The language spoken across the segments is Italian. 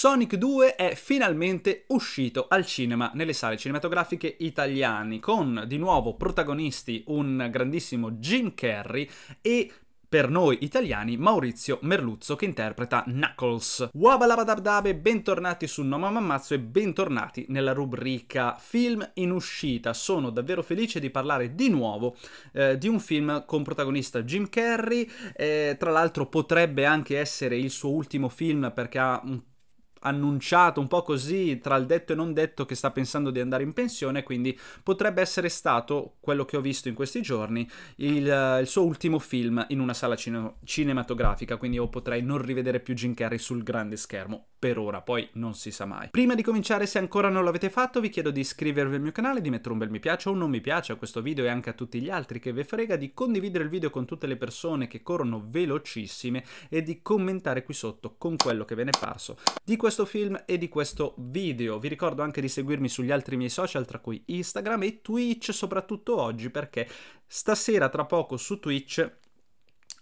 Sonic 2 è finalmente uscito al cinema, nelle sale cinematografiche italiane, con di nuovo protagonisti un grandissimo Jim Carrey e per noi italiani Maurizio Merluzzo che interpreta Knuckles. Wabalabadabdabe, bentornati su No Mamma Mammazzo e bentornati nella rubrica film in uscita. Sono davvero felice di parlare di nuovo eh, di un film con protagonista Jim Carrey, eh, tra l'altro potrebbe anche essere il suo ultimo film perché ha un annunciato un po' così tra il detto e non detto che sta pensando di andare in pensione, quindi potrebbe essere stato quello che ho visto in questi giorni, il, eh, il suo ultimo film in una sala cine- cinematografica, quindi io potrei non rivedere più Jim Carrey sul grande schermo per ora, poi non si sa mai. Prima di cominciare, se ancora non l'avete fatto, vi chiedo di iscrivervi al mio canale, di mettere un bel mi piace o un non mi piace a questo video e anche a tutti gli altri che ve frega, di condividere il video con tutte le persone che corrono velocissime e di commentare qui sotto con quello che ve ne è parso. Di questo questo film e di questo video. Vi ricordo anche di seguirmi sugli altri miei social, tra cui Instagram e Twitch, soprattutto oggi, perché stasera tra poco su Twitch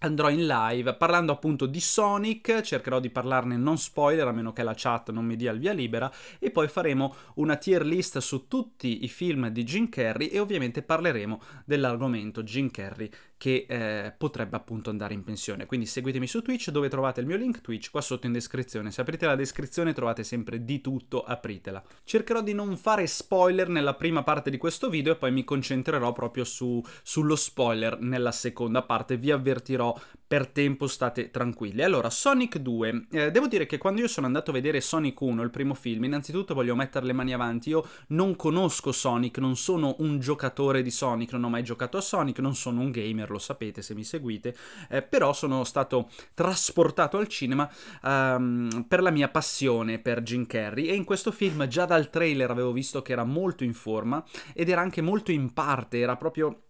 andrò in live parlando appunto di Sonic, cercherò di parlarne non spoiler a meno che la chat non mi dia il via libera e poi faremo una tier list su tutti i film di Jim Carrey e ovviamente parleremo dell'argomento Jim Carrey che eh, potrebbe appunto andare in pensione. Quindi seguitemi su Twitch dove trovate il mio link Twitch qua sotto in descrizione. Se aprite la descrizione trovate sempre di tutto, apritela. Cercherò di non fare spoiler nella prima parte di questo video e poi mi concentrerò proprio su, sullo spoiler nella seconda parte. Vi avvertirò per tempo state tranquilli. Allora, Sonic 2. Eh, devo dire che quando io sono andato a vedere Sonic 1, il primo film, innanzitutto voglio mettere le mani avanti. Io non conosco Sonic, non sono un giocatore di Sonic, non ho mai giocato a Sonic, non sono un gamer, lo sapete se mi seguite, eh, però sono stato trasportato al cinema ehm, per la mia passione per Jim Carrey e in questo film già dal trailer avevo visto che era molto in forma ed era anche molto in parte, era proprio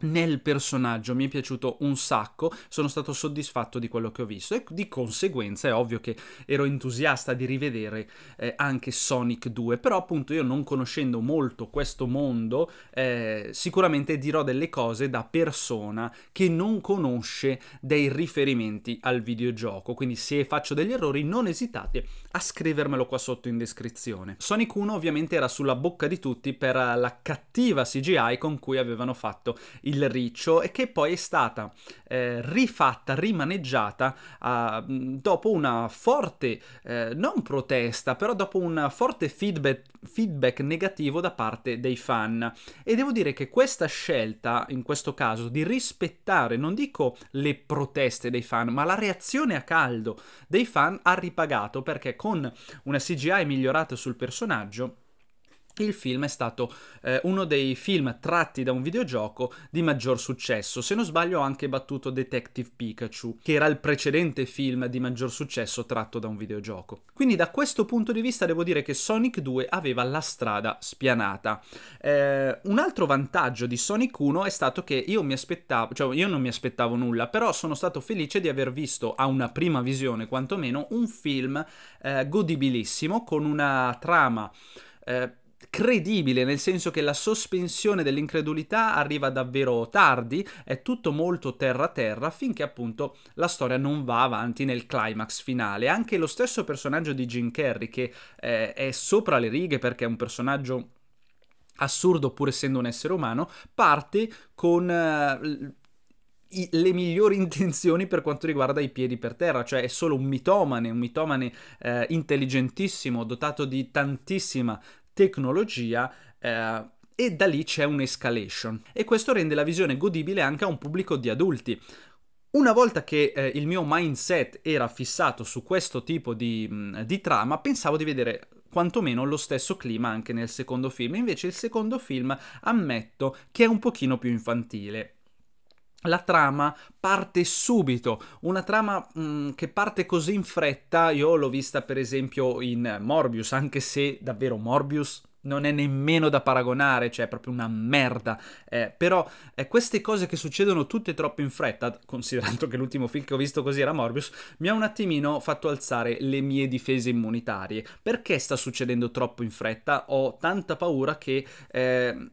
nel personaggio mi è piaciuto un sacco, sono stato soddisfatto di quello che ho visto e di conseguenza è ovvio che ero entusiasta di rivedere eh, anche Sonic 2, però appunto io non conoscendo molto questo mondo eh, sicuramente dirò delle cose da persona che non conosce dei riferimenti al videogioco, quindi se faccio degli errori non esitate a scrivermelo qua sotto in descrizione. Sonic 1 ovviamente era sulla bocca di tutti per la cattiva CGI con cui avevano fatto il il riccio e che poi è stata eh, rifatta, rimaneggiata eh, dopo una forte, eh, non protesta, però dopo un forte feedback, feedback, negativo da parte dei fan. E devo dire che questa scelta, in questo caso, di rispettare, non dico le proteste dei fan, ma la reazione a caldo dei fan ha ripagato perché con una CGI migliorata sul personaggio il film è stato eh, uno dei film tratti da un videogioco di maggior successo. Se non sbaglio, ho anche battuto Detective Pikachu, che era il precedente film di maggior successo tratto da un videogioco. Quindi, da questo punto di vista, devo dire che Sonic 2 aveva la strada spianata. Eh, un altro vantaggio di Sonic 1 è stato che io mi aspettavo, cioè io non mi aspettavo nulla, però sono stato felice di aver visto a una prima visione, quantomeno, un film eh, godibilissimo con una trama. Eh, credibile, nel senso che la sospensione dell'incredulità arriva davvero tardi, è tutto molto terra-terra finché appunto la storia non va avanti nel climax finale. Anche lo stesso personaggio di Jim Carrey, che eh, è sopra le righe perché è un personaggio assurdo pur essendo un essere umano, parte con... Eh, le migliori intenzioni per quanto riguarda i piedi per terra, cioè è solo un mitomane, un mitomane eh, intelligentissimo, dotato di tantissima tecnologia eh, e da lì c'è un'escalation e questo rende la visione godibile anche a un pubblico di adulti. Una volta che eh, il mio mindset era fissato su questo tipo di, di trama, pensavo di vedere quantomeno lo stesso clima anche nel secondo film, invece il secondo film ammetto che è un pochino più infantile la trama parte subito, una trama mh, mm, che parte così in fretta, io l'ho vista per esempio in Morbius, anche se davvero Morbius non è nemmeno da paragonare, cioè è proprio una merda. Eh, però eh, queste cose che succedono tutte troppo in fretta, considerando che l'ultimo film che ho visto così era Morbius, mi ha un attimino fatto alzare le mie difese immunitarie. Perché sta succedendo troppo in fretta? Ho tanta paura che eh,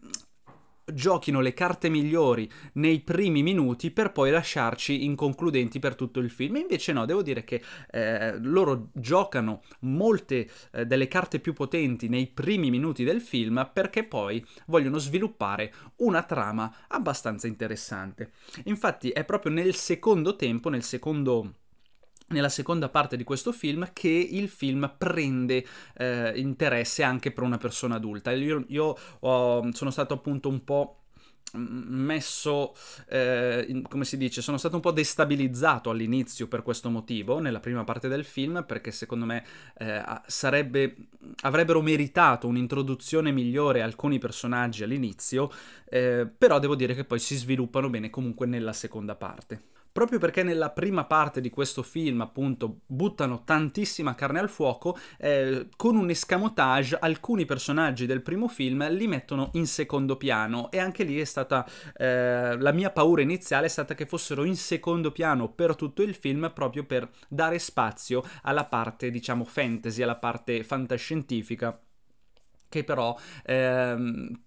giochino le carte migliori nei primi minuti per poi lasciarci inconcludenti per tutto il film. Invece no, devo dire che eh, loro giocano molte eh, delle carte più potenti nei primi minuti del film perché poi vogliono sviluppare una trama abbastanza interessante. Infatti è proprio nel secondo tempo, nel secondo nella seconda parte di questo film che il film prende eh, interesse anche per una persona adulta. Io, io ho, sono stato appunto un po' messo, eh, in, come si dice, sono stato un po' destabilizzato all'inizio per questo motivo, nella prima parte del film, perché secondo me eh, sarebbe, avrebbero meritato un'introduzione migliore alcuni personaggi all'inizio, eh, però devo dire che poi si sviluppano bene comunque nella seconda parte proprio perché nella prima parte di questo film, appunto, buttano tantissima carne al fuoco, eh, con un escamotage alcuni personaggi del primo film li mettono in secondo piano e anche lì è stata eh, la mia paura iniziale è stata che fossero in secondo piano per tutto il film proprio per dare spazio alla parte, diciamo, fantasy, alla parte fantascientifica che però ehm,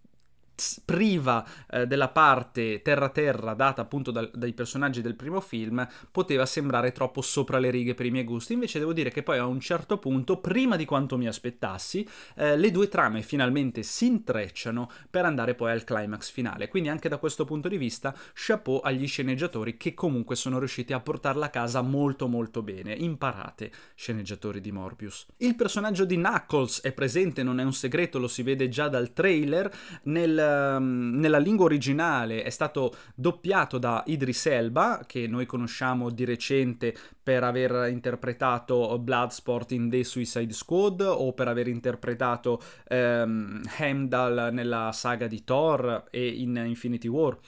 priva eh, della parte terra-terra data appunto dal, dai personaggi del primo film, poteva sembrare troppo sopra le righe per i miei gusti. Invece devo dire che poi a un certo punto, prima di quanto mi aspettassi, eh, le due trame finalmente si intrecciano per andare poi al climax finale. Quindi anche da questo punto di vista, chapeau agli sceneggiatori che comunque sono riusciti a portarla a casa molto molto bene. Imparate, sceneggiatori di Morbius. Il personaggio di Knuckles è presente, non è un segreto, lo si vede già dal trailer, nel Ehm, nella lingua originale è stato doppiato da Idris Elba, che noi conosciamo di recente per aver interpretato Bloodsport in The Suicide Squad o per aver interpretato ehm, Heimdall nella saga di Thor e in Infinity War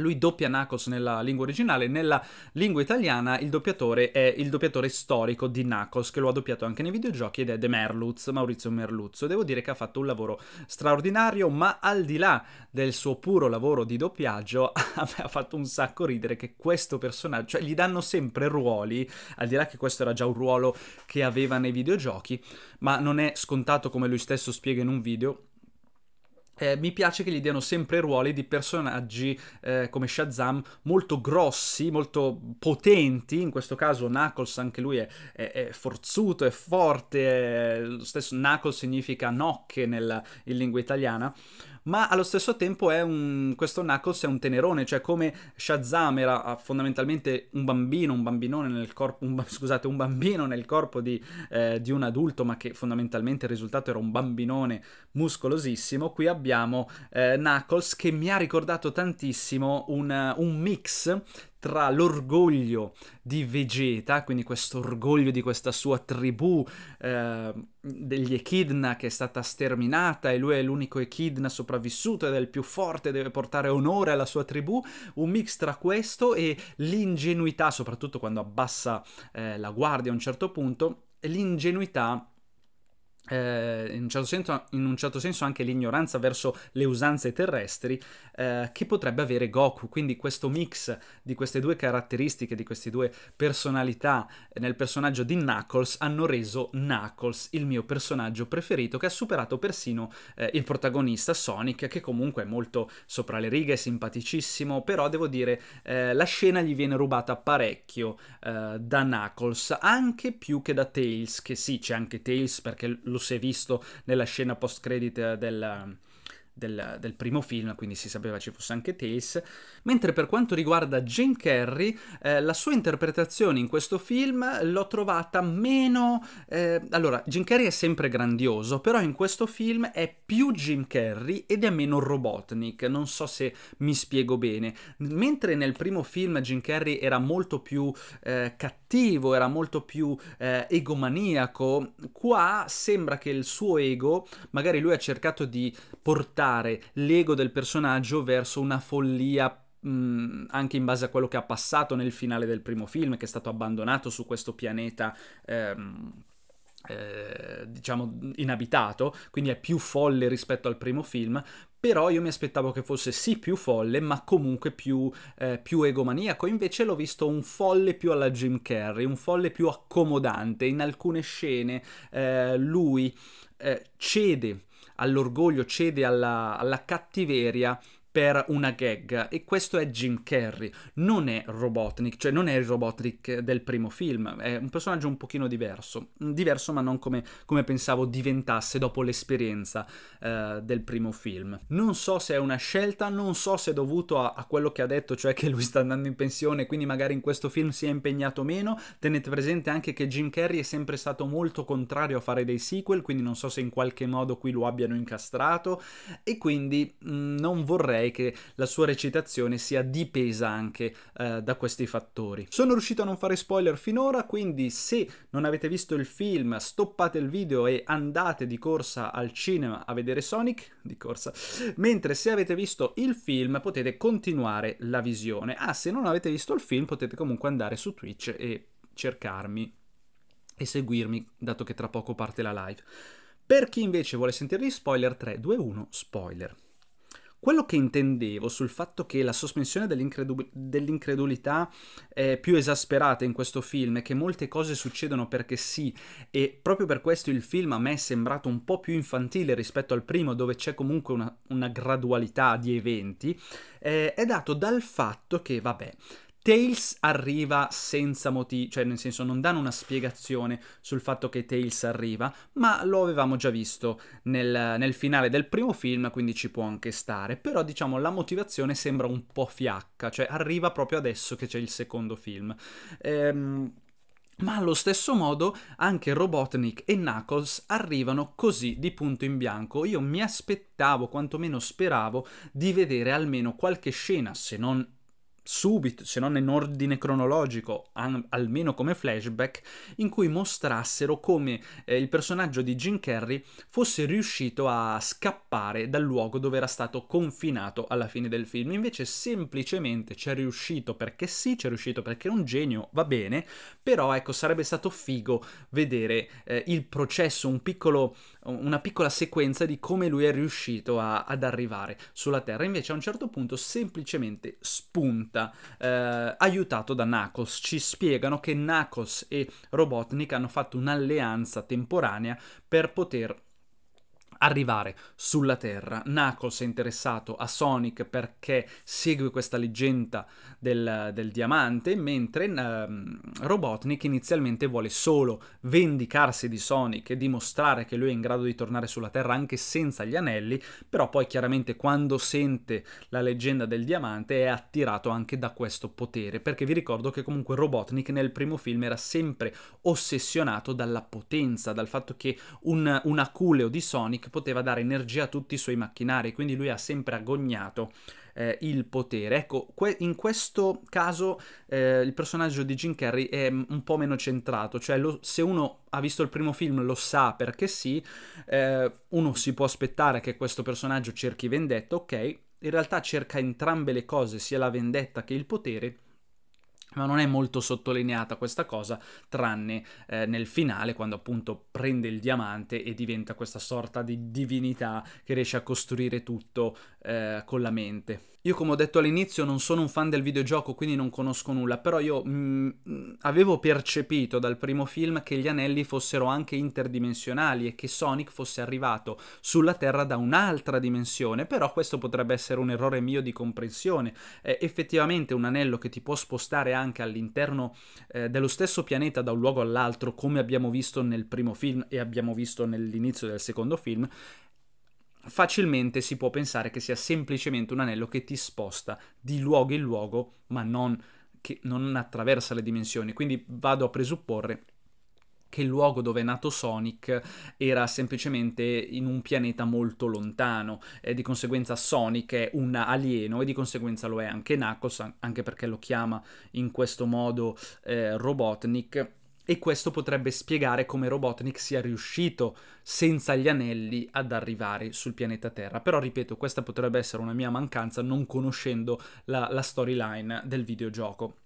lui doppia Knuckles nella lingua originale, nella lingua italiana il doppiatore è il doppiatore storico di Knuckles che lo ha doppiato anche nei videogiochi ed è The Merluz, Maurizio Merluzzo. Devo dire che ha fatto un lavoro straordinario, ma al di là del suo puro lavoro di doppiaggio, a me ha fatto un sacco ridere che questo personaggio, cioè gli danno sempre ruoli, al di là che questo era già un ruolo che aveva nei videogiochi, ma non è scontato come lui stesso spiega in un video eh, mi piace che gli diano sempre ruoli di personaggi eh, come Shazam molto grossi, molto potenti, in questo caso Knuckles anche lui è, è, è forzuto, è forte, è... Eh, lo stesso Knuckles significa nocche nella, in lingua italiana, ma allo stesso tempo un, questo Knuckles è un tenerone, cioè come Shazam era ah, fondamentalmente un bambino, un bambinone nel corpo, un, scusate, un bambino nel corpo di, eh, di, un adulto, ma che fondamentalmente il risultato era un bambinone muscolosissimo, qui abbiamo eh, Knuckles che mi ha ricordato tantissimo un, un mix tra l'orgoglio di Vegeta, quindi questo orgoglio di questa sua tribù eh, degli Echidna che è stata sterminata e lui è l'unico Echidna sopravvissuto ed è il più forte, deve portare onore alla sua tribù, un mix tra questo e l'ingenuità, soprattutto quando abbassa eh, la guardia a un certo punto, l'ingenuità eh, in, un certo senso, in, un certo senso, anche l'ignoranza verso le usanze terrestri eh, che potrebbe avere Goku. Quindi questo mix di queste due caratteristiche, di queste due personalità nel personaggio di Knuckles hanno reso Knuckles il mio personaggio preferito che ha superato persino eh, il protagonista Sonic che comunque è molto sopra le righe, è simpaticissimo, però devo dire eh, la scena gli viene rubata parecchio eh, da Knuckles, anche più che da Tails, che sì c'è anche Tails perché lo lo si è visto nella scena post-credit del, del, del, primo film, quindi si sapeva ci fosse anche Tails, mentre per quanto riguarda Jim Carrey, eh, la sua interpretazione in questo film l'ho trovata meno... Eh, allora, Jim Carrey è sempre grandioso, però in questo film è più Jim Carrey ed è meno Robotnik, non so se mi spiego bene. Mentre nel primo film Jim Carrey era molto più eh, cattivo, era molto più eh, egomaniaco, qua sembra che il suo ego, magari lui ha cercato di portare portare l'ego del personaggio verso una follia anche in base a quello che ha passato nel finale del primo film, che è stato abbandonato su questo pianeta. Ehm, eh, diciamo inabitato, quindi è più folle rispetto al primo film, però io mi aspettavo che fosse sì più folle, ma comunque più, eh, più, egomaniaco. Invece l'ho visto un folle più alla Jim Carrey, un folle più accomodante. In alcune scene eh, lui eh, cede all'orgoglio, cede alla, alla cattiveria per una gag e questo è Jim Carrey, non è Robotnik, cioè non è il Robotnik del primo film, è un personaggio un pochino diverso, diverso ma non come, come pensavo diventasse dopo l'esperienza eh, del primo film. Non so se è una scelta, non so se è dovuto a, a, quello che ha detto, cioè che lui sta andando in pensione, quindi magari in questo film si è impegnato meno, tenete presente anche che Jim Carrey è sempre stato molto contrario a fare dei sequel, quindi non so se in qualche modo qui lo abbiano incastrato e quindi mh, mm, non vorrei vorrei che la sua recitazione sia dipesa anche eh, da questi fattori. Sono riuscito a non fare spoiler finora, quindi se non avete visto il film, stoppate il video e andate di corsa al cinema a vedere Sonic, di corsa, mentre se avete visto il film potete continuare la visione. Ah, se non avete visto il film potete comunque andare su Twitch e cercarmi e seguirmi, dato che tra poco parte la live. Per chi invece vuole sentire gli spoiler, 3, 2, 1, spoiler. Quello che intendevo sul fatto che la sospensione dell'incredu- dell'incredulità è più esasperata in questo film è che molte cose succedono perché sì e proprio per questo il film a me è sembrato un po' più infantile rispetto al primo dove c'è comunque una, una gradualità di eventi, eh, è dato dal fatto che vabbè Tails arriva senza motivo, cioè nel senso non danno una spiegazione sul fatto che Tails arriva, ma lo avevamo già visto nel, nel finale del primo film, quindi ci può anche stare, però diciamo la motivazione sembra un po' fiacca, cioè arriva proprio adesso che c'è il secondo film. Ehm... Ma allo stesso modo anche Robotnik e Knuckles arrivano così di punto in bianco. Io mi aspettavo, quantomeno speravo, di vedere almeno qualche scena, se non subito, se non in ordine cronologico, almeno come flashback, in cui mostrassero come eh, il personaggio di Jim Carrey fosse riuscito a scappare dal luogo dove era stato confinato alla fine del film. Invece semplicemente c'è riuscito perché sì, c'è riuscito perché è un genio, va bene, però ecco, sarebbe stato figo vedere eh, il processo, un piccolo, una piccola sequenza di come lui è riuscito a, ad arrivare sulla Terra. Invece a un certo punto semplicemente spunta protagonista, eh, aiutato da Nakos. Ci spiegano che Nakos e Robotnik hanno fatto un'alleanza temporanea per poter arrivare sulla Terra. Knuckles è interessato a Sonic perché segue questa leggenda del, del diamante, mentre um, Robotnik inizialmente vuole solo vendicarsi di Sonic e dimostrare che lui è in grado di tornare sulla Terra anche senza gli anelli, però poi chiaramente quando sente la leggenda del diamante è attirato anche da questo potere, perché vi ricordo che comunque Robotnik nel primo film era sempre ossessionato dalla potenza, dal fatto che un, un aculeo di Sonic Sonic poteva dare energia a tutti i suoi macchinari, quindi lui ha sempre agognato eh, il potere. Ecco, que- in questo caso eh, il personaggio di Jim Carrey è un po' meno centrato, cioè lo- se uno ha visto il primo film lo sa perché sì, eh, uno si può aspettare che questo personaggio cerchi vendetta, ok, in realtà cerca entrambe le cose, sia la vendetta che il potere, ma non è molto sottolineata questa cosa, tranne eh, nel finale, quando appunto prende il diamante e diventa questa sorta di divinità che riesce a costruire tutto eh, con la mente. Io come ho detto all'inizio non sono un fan del videogioco, quindi non conosco nulla, però io mh, mm, avevo percepito dal primo film che gli anelli fossero anche interdimensionali e che Sonic fosse arrivato sulla Terra da un'altra dimensione, però questo potrebbe essere un errore mio di comprensione. Eh, effettivamente un anello che ti può spostare anche all'interno eh, dello stesso pianeta da un luogo all'altro, come abbiamo visto nel primo film e abbiamo visto nell'inizio del secondo film, facilmente si può pensare che sia semplicemente un anello che ti sposta di luogo in luogo, ma non che non attraversa le dimensioni. Quindi vado a presupporre che il luogo dove è nato Sonic era semplicemente in un pianeta molto lontano e di conseguenza Sonic è un alieno e di conseguenza lo è anche Knuckles, anche perché lo chiama in questo modo eh, Robotnik e questo potrebbe spiegare come Robotnik sia riuscito senza gli anelli ad arrivare sul pianeta Terra. Però ripeto, questa potrebbe essere una mia mancanza non conoscendo la, la storyline del videogioco.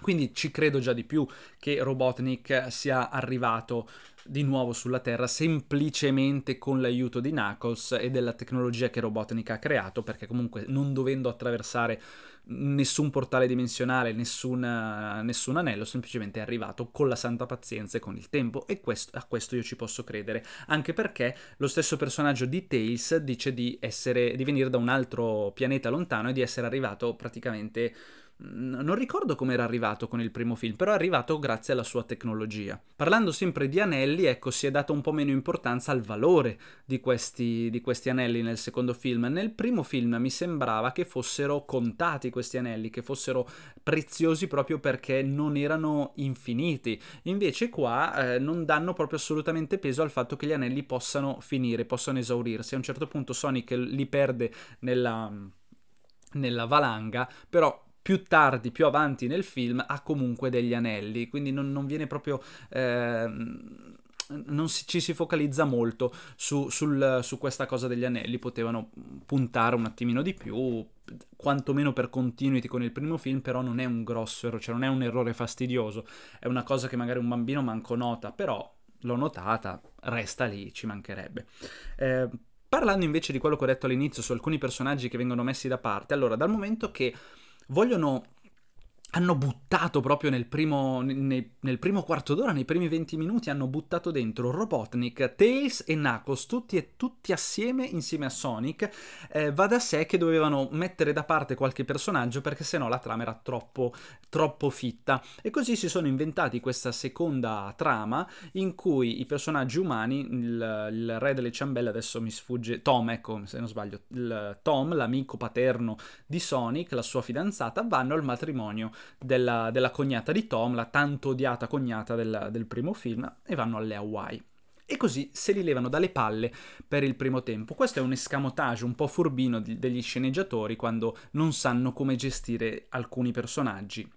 Quindi ci credo già di più che Robotnik sia arrivato di nuovo sulla Terra semplicemente con l'aiuto di Knuckles e della tecnologia che Robotnik ha creato, perché comunque non dovendo attraversare nessun portale dimensionale, nessuna, nessun anello, semplicemente è arrivato con la santa pazienza e con il tempo e questo, a questo io ci posso credere, anche perché lo stesso personaggio di Tails dice di, essere, di venire da un altro pianeta lontano e di essere arrivato praticamente non ricordo come era arrivato con il primo film, però è arrivato grazie alla sua tecnologia. Parlando sempre di anelli, ecco, si è data un po' meno importanza al valore di questi, di questi anelli nel secondo film. Nel primo film mi sembrava che fossero contati questi anelli, che fossero preziosi proprio perché non erano infiniti. Invece qua eh, non danno proprio assolutamente peso al fatto che gli anelli possano finire, possano esaurirsi. A un certo punto Sonic li perde nella nella valanga, però più tardi, più avanti nel film, ha comunque degli anelli, quindi non, non viene proprio... Eh, non si, ci si focalizza molto su, sul, su, questa cosa degli anelli, potevano puntare un attimino di più, quantomeno per continuity con il primo film, però non è un grosso errore, cioè non è un errore fastidioso, è una cosa che magari un bambino manco nota, però l'ho notata, resta lì, ci mancherebbe. Eh, parlando invece di quello che ho detto all'inizio su alcuni personaggi che vengono messi da parte, allora dal momento che vogliono hanno buttato proprio nel primo, nel, nel primo quarto d'ora, nei primi 20 minuti, hanno buttato dentro Robotnik, Tails e Knuckles, tutti e tutti assieme, insieme a Sonic. Eh, va da sé che dovevano mettere da parte qualche personaggio perché sennò la trama era troppo, troppo fitta. E così si sono inventati questa seconda trama in cui i personaggi umani, il, il re delle ciambelle, adesso mi sfugge, Tom, ecco, se non sbaglio, il, Tom, l'amico paterno di Sonic, la sua fidanzata, vanno al matrimonio della, della cognata di Tom, la tanto odiata cognata del, del primo film, e vanno alle Hawaii e così se li levano dalle palle per il primo tempo. Questo è un escamotage un po' furbino degli sceneggiatori quando non sanno come gestire alcuni personaggi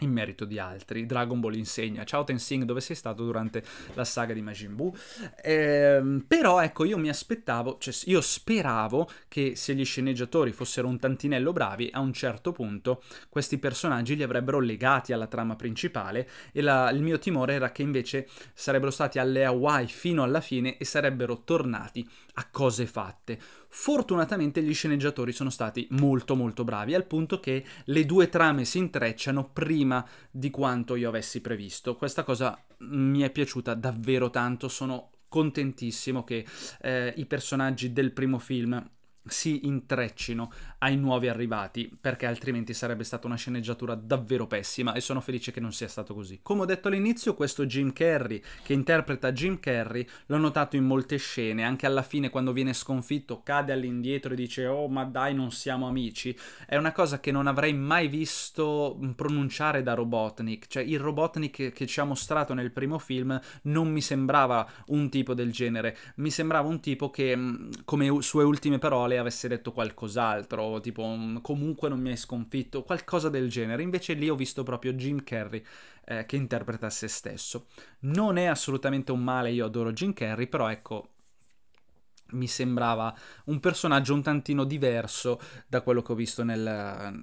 in merito di altri. Dragon Ball insegna. Ciao Tensing, dove sei stato durante la saga di Majin Buu? Ehm, però ecco, io mi aspettavo, cioè io speravo che se gli sceneggiatori fossero un tantinello bravi, a un certo punto questi personaggi li avrebbero legati alla trama principale e la, il mio timore era che invece sarebbero stati alle Hawaii fino alla fine e sarebbero tornati a cose fatte Fortunatamente gli sceneggiatori sono stati molto molto bravi, al punto che le due trame si intrecciano prima di quanto io avessi previsto. Questa cosa mi è piaciuta davvero tanto, sono contentissimo che eh, i personaggi del primo film si intreccino ai nuovi arrivati, perché altrimenti sarebbe stata una sceneggiatura davvero pessima e sono felice che non sia stato così. Come ho detto all'inizio, questo Jim Carrey, che interpreta Jim Carrey, l'ho notato in molte scene, anche alla fine quando viene sconfitto, cade all'indietro e dice "Oh, ma dai, non siamo amici". È una cosa che non avrei mai visto mm, pronunciare da Robotnik, cioè il Robotnik che ci ha mostrato nel primo film non mi sembrava un tipo del genere, mi sembrava un tipo che mm, come sue ultime parole male avesse detto qualcos'altro, tipo mm, comunque non mi hai sconfitto, qualcosa del genere. Invece lì ho visto proprio Jim Carrey eh, che interpreta se stesso. Non è assolutamente un male, io adoro Jim Carrey, però ecco, mi sembrava un personaggio un tantino diverso da quello che ho visto nel,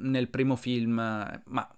nel primo film, ma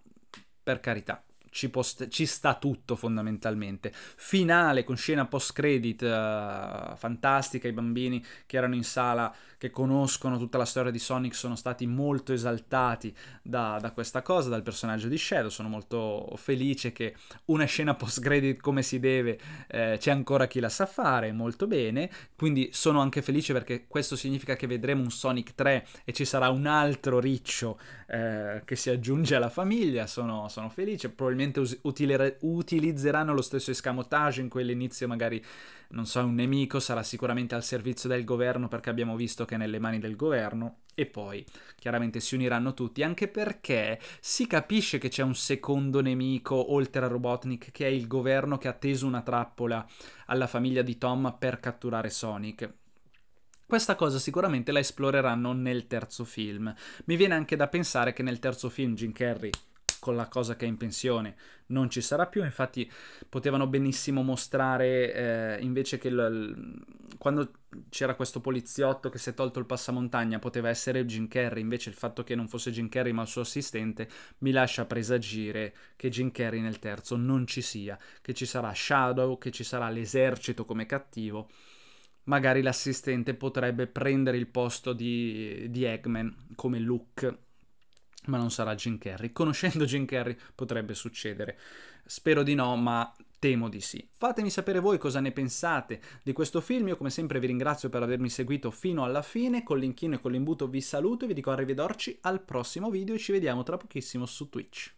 per carità ci, post- ci sta tutto fondamentalmente. Finale con scena post-credit uh, fantastica, i bambini che erano in sala, che conoscono tutta la storia di Sonic, sono stati molto esaltati da, da questa cosa, dal personaggio di Shadow, sono molto felice che una scena post-credit come si deve eh, c'è ancora chi la sa fare, molto bene, quindi sono anche felice perché questo significa che vedremo un Sonic 3 e ci sarà un altro riccio eh, che si aggiunge alla famiglia, sono, sono felice, probabilmente probabilmente us- utile- utilizzeranno lo stesso escamotage in quell'inizio magari, non so, un nemico sarà sicuramente al servizio del governo perché abbiamo visto che è nelle mani del governo e poi chiaramente si uniranno tutti, anche perché si capisce che c'è un secondo nemico oltre a Robotnik, che è il governo che ha teso una trappola alla famiglia di Tom per catturare Sonic. Questa cosa sicuramente la esploreranno nel terzo film. Mi viene anche da pensare che nel terzo film Jim Carrey con la cosa che è in pensione non ci sarà più, infatti potevano benissimo mostrare eh, invece che il, quando c'era questo poliziotto che si è tolto il passamontagna poteva essere Jim Carrey, invece il fatto che non fosse Jim Carrey ma il suo assistente mi lascia presagire che Jim Carrey nel terzo non ci sia, che ci sarà Shadow, che ci sarà l'esercito come cattivo magari l'assistente potrebbe prendere il posto di, di Eggman come Luke ma non sarà Jim Carrey. Conoscendo Jim Carrey potrebbe succedere. Spero di no, ma Temo di sì. Fatemi sapere voi cosa ne pensate di questo film. Io come sempre vi ringrazio per avermi seguito fino alla fine. Con l'inchino e con l'imbuto vi saluto e vi dico arrivederci al prossimo video e ci vediamo tra pochissimo su Twitch.